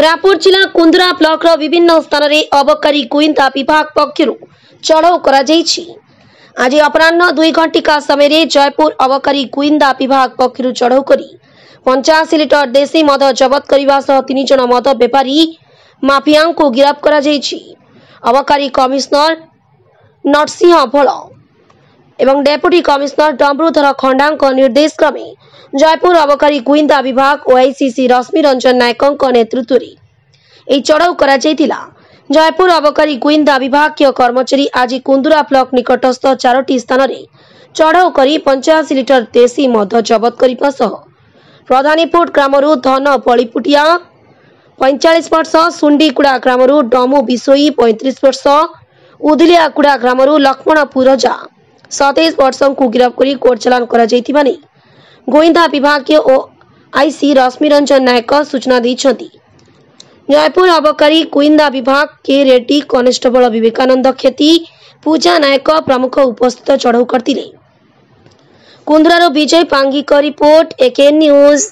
କୋରାପୁଟ ଜିଲ୍ଲା କୁନ୍ଦୁରା ବ୍ଲକର ବିଭିନ୍ନ ସ୍ଥାନରେ ଅବକାରୀ ଗୁଇନ୍ଦା ବିଭାଗ ପକ୍ଷରୁ ଚଢ଼ଉ କରାଯାଇଛି ଆଜି ଅପରାହ୍ନ ଦୁଇ ଘଣ୍ଟିକା ସମୟରେ ଜୟପୁର ଅବକାରୀ ଗୁଇନ୍ଦା ବିଭାଗ ପକ୍ଷରୁ ଚଢ଼ଉ କରି ପଞ୍ଚାଅଶୀ ଲିଟର ଦେଶୀ ମଦ ଜବତ କରିବା ସହ ତିନି ଜଣ ମଦ ବେପାରୀ ମାଫିଆଙ୍କୁ ଗିରଫ କରାଯାଇଛି ଅବକାରୀ କମିଶନର ନରସିଂହ ଭୋଳ এবং ডেপুটি কমিশনার ডম্রু ধর খণ্ডাঙ্ক নির্দেশক্রমে জয়পুর অবকারী গোয়েন্দা বিভাগ ও আইসিসি রশ্মি রঞ্জন নায়কঙ্ক নেতৃত্বে এই চড়াও করা যাইতিলা। জয়পুর অবকারী গোয়েন্দা বিভাগীয় কর্মচারী আজ কুন্দুরা ব্লক নিকটস্থ চারোটি স্থানরে চড়াও করে পঞ্চাশি লিটর দেশি মদ জবত করা সহ প্রধানীপুট গ্রামর ধন পলিপুটিয়া ପଇଁଚାଳିଶ ବର୍ଷ ସୁଣ୍ଡିକୁଡ଼ା ଗ୍ରାମରୁ ଡମୁ ବିଶୋଇ ପଇଁତିରିଶ ବର୍ଷ ଉଦୁଲିଆକୁଡ଼ା ଗ୍ରାମରୁ ଲକ୍ଷ୍ମଣ ପୁରଜା सतैस वर्षको गिरफ्टी कोर्टी ओ विभागीय रश्मि रश्मिरञ्जन नायक सूचना जयपुर अबकारी कुबल बवेकानन्द क्षेत्री पूजा नायक प्रमुख उपस्थित चढौ रिपोर्ट एके न्यूज़